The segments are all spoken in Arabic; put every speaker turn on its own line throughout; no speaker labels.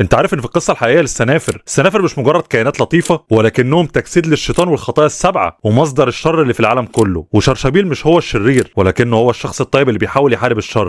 انت عارف ان في القصه الحقيقيه للسنافر السنافر مش مجرد كائنات لطيفه ولكنهم تجسيد للشيطان والخطايا السبعه ومصدر الشر اللي في العالم كله وشرشبيل مش هو الشرير ولكنه هو الشخص الطيب اللي بيحاول يحارب الشر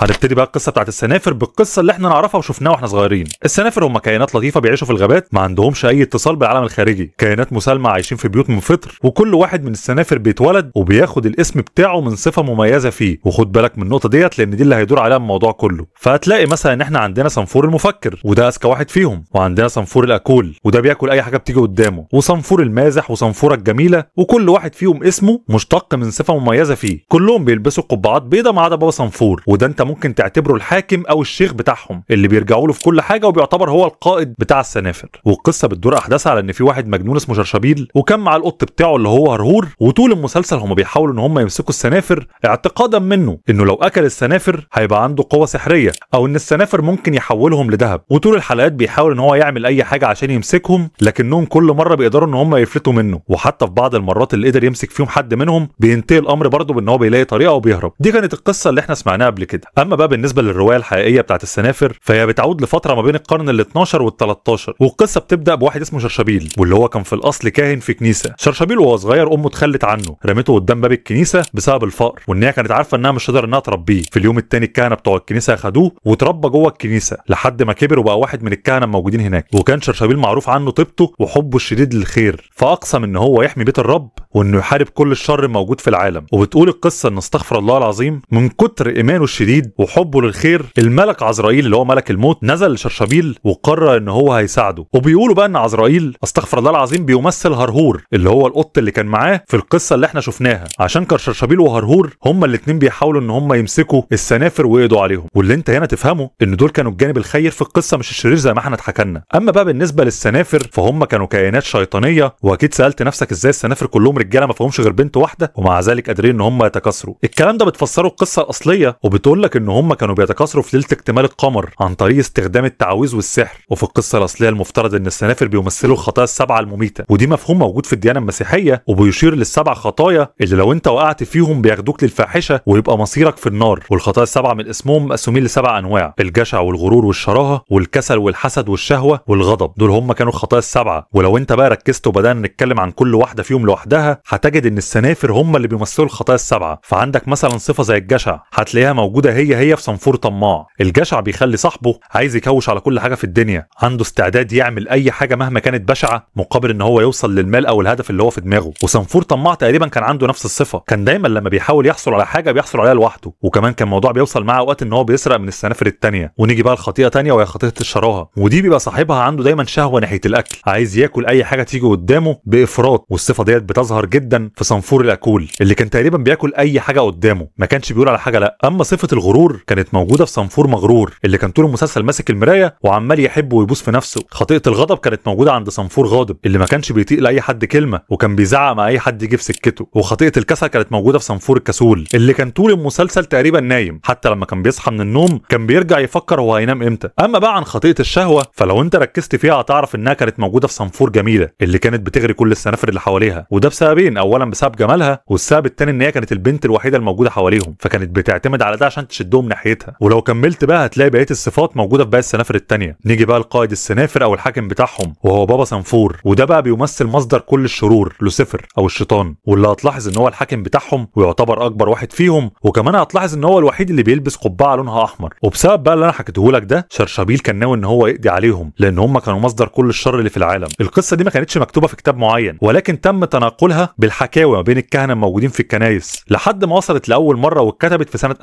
هنبتدي بقى القصه بتاعت السنافر بالقصه اللي احنا نعرفها وشفناها واحنا صغيرين السنافر هم كائنات لطيفه بيعيشوا في الغابات ما عندهمش اي اتصال بالعالم الخارجي كائنات مسالمه عايشين في بيوت من فطر وكل واحد من السنافر بيتولد وبياخد الاسم بتاعه من صفه مميزه فيه وخد بالك من النقطه ديت لان دي اللي هيدور عليها الموضوع كله فهتلاقي مثلا ان احنا عندنا صنفور المفكر وده اذكى واحد فيهم وعندنا صنفور الاكول وده بياكل اي حاجه بتيجي قدامه وصنفور المازح وصنفوره الجميله وكل واحد فيهم اسمه مشتق من صفه مميزه فيه كلهم بيلبسوا قبعات بيضه ما عدا بابا صنفور وده انت ممكن تعتبره الحاكم او الشيخ بتاعهم اللي بيرجعوا له في كل حاجه وبيعتبر هو القائد بتاع السنافر والقصه بتدور احداثها على ان في واحد مجنون اسمه شرشبيل وكان مع القط بتاعه اللي هو هرهور وطول المسلسل هم بيحاولوا ان هم يمسكوا السنافر اعتقادا منه انه لو اكل السنافر هيبقى عنده قوه سحريه او ان السنافر ممكن يحولهم لذهب وطول الحلقات بيحاول ان هو يعمل اي حاجه عشان يمسكهم لكنهم كل مره بيقدروا ان هم يفلتوا منه وحتى في بعض المرات اللي قدر يمسك فيهم حد منهم بينتهي الامر برضه بان هو بيلاقي طريقه وبيهرب دي كانت القصه اللي احنا سمعناها قبل كده اما بقى بالنسبه للروايه الحقيقيه بتاعت السنافر فهي بتعود لفتره ما بين القرن ال12 وال13 والقصه بتبدا بواحد اسمه شرشبيل واللي هو كان في الاصل كاهن في كنيسه شرشبيل وهو صغير امه اتخلت عنه رميته قدام باب الكنيسه بسبب الفقر وان هي كانت عارفه انها مش هتقدر انها تربيه في اليوم التاني الكهنه بتوع الكنيسه اخدوه وتربى جوه الكنيسه لحد ما كبر وبقى واحد من الكهنه الموجودين هناك وكان شرشبيل معروف عنه طيبته وحبه الشديد للخير فاقسم ان هو يحمي بيت الرب وانه يحارب كل الشر الموجود في العالم وبتقول القصه ان استغفر الله العظيم من كتر ايمانه الشديد وحبه للخير الملك عزرائيل اللي هو ملك الموت نزل لشرشبيل وقرر ان هو هيساعده وبيقولوا بقى ان عزرائيل استغفر الله العظيم بيمثل هرهور اللي هو القط اللي كان معاه في القصه اللي احنا شفناها عشان كان شرشبيل وهرهور هما الاثنين بيحاولوا ان هما يمسكوا السنافر ويقضوا عليهم واللي انت هنا تفهمه ان دول كانوا الجانب الخير في القصه مش الشرير زي ما احنا اتحكلنا اما بقى بالنسبه للسنافر فهم كانوا كائنات شيطانيه واكيد سالت نفسك ازاي السنافر كلهم رجاله ما فيهمش غير بنت واحده ومع ذلك قادرين ان هم يتكاثروا الكلام ده بتفسره القصه الاصليه وبتقول لك ان هم كانوا بيتكاثروا في ليله اكتمال القمر عن طريق استخدام التعاويذ والسحر وفي القصه الاصليه المفترض ان السنافر بيمثلوا الخطايا السبعه المميته ودي مفهوم موجود في الديانه المسيحيه وبيشير للسبع خطايا اللي لو انت وقعت فيهم بياخدوك للفاحشه ويبقى مصيرك في النار والخطايا السبعه من اسمهم مقسومين لسبع انواع الجشع والغرور والشراهه والكسل والحسد والشهوه والغضب دول هم كانوا الخطايا السبعه ولو انت بقى ركزت وبدانا نتكلم عن كل واحده فيهم لوحدها هتجد ان السنافر هم اللي بيمثلوا الخطايا السبعه فعندك مثلا صفه زي الجشع هتلاقيها موجوده هي هي في صنفور طماع الجشع بيخلي صاحبه عايز يكوش على كل حاجه في الدنيا عنده استعداد يعمل اي حاجه مهما كانت بشعه مقابل ان هو يوصل للمال او الهدف اللي هو في دماغه وصنفور طماع تقريبا كان عنده نفس الصفه كان دايما لما بيحاول يحصل على حاجه بيحصل عليها لوحده وكمان كان الموضوع بيوصل معاه اوقات ان هو بيسرق من السنافر الثانيه ونيجي بقى لخطيئه ثانيه وهي خطيئه الشراهه ودي بيبقى صاحبها عنده دايما شهوه ناحيه الاكل عايز ياكل اي حاجه تيجي قدامه بافراط والصفه ديت بتظهر جدا في صنفور الاكول اللي كان تقريبا بياكل اي حاجه قدامه ما كانش بيقول على حاجه لا اما صفه الغرور كانت موجوده في صنفور مغرور اللي كان طول المسلسل ماسك المرايه وعمال يحب ويبوس في نفسه خطيئه الغضب كانت موجوده عند صنفور غاضب اللي ما كانش بيطيق لاي حد كلمه وكان بيزعق مع اي حد يجي في سكته وخطيئه الكسل كانت موجوده في صنفور الكسول اللي كان طول المسلسل تقريبا نايم حتى لما كان بيصحى من النوم كان بيرجع يفكر هو هينام امتى اما بقى عن خطيئه الشهوه فلو انت ركزت فيها هتعرف انها كانت موجوده في صنفور جميله اللي كانت بتغري كل السنافر اللي حواليها وده بسببين اولا بسبب جمالها والسبب الثاني ان هي كانت البنت الوحيده الموجوده حواليهم فكانت بتعتمد على ده عشان تشدهم ناحيتها ولو كملت بقى هتلاقي بقيه الصفات موجوده في باقي السنافر الثانيه نيجي بقى لقائد السنافر او الحاكم بتاعهم وهو بابا سنفور وده بقى بيمثل مصدر كل الشرور لوسيفر او الشيطان واللي هتلاحظ ان هو الحاكم بتاعهم ويعتبر اكبر واحد فيهم وكمان هتلاحظ ان هو الوحيد اللي بيلبس قبعه لونها احمر وبسبب بقى اللي انا حكيته لك ده شرشبيل كان ناوي ان هو يقضي عليهم لان هم كانوا مصدر كل الشر اللي في العالم القصه دي ما كانتش مكتوبه في كتاب معين ولكن تم تناقلها بالحكاوي ما بين الكهنه الموجودين في الكنايس لحد ما وصلت لاول مره واتكتبت في سنه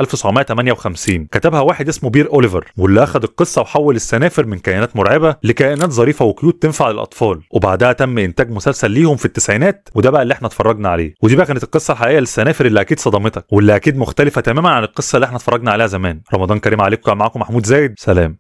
58 كتبها واحد اسمه بير اوليفر واللي اخذ القصه وحول السنافر من كائنات مرعبه لكائنات ظريفه وكيوت تنفع للاطفال وبعدها تم انتاج مسلسل ليهم في التسعينات وده بقى اللي احنا اتفرجنا عليه ودي بقى كانت القصه الحقيقيه للسنافر اللي اكيد صدمتك واللي اكيد مختلفه تماما عن القصه اللي احنا اتفرجنا عليها زمان رمضان كريم عليكم معاكم محمود زايد سلام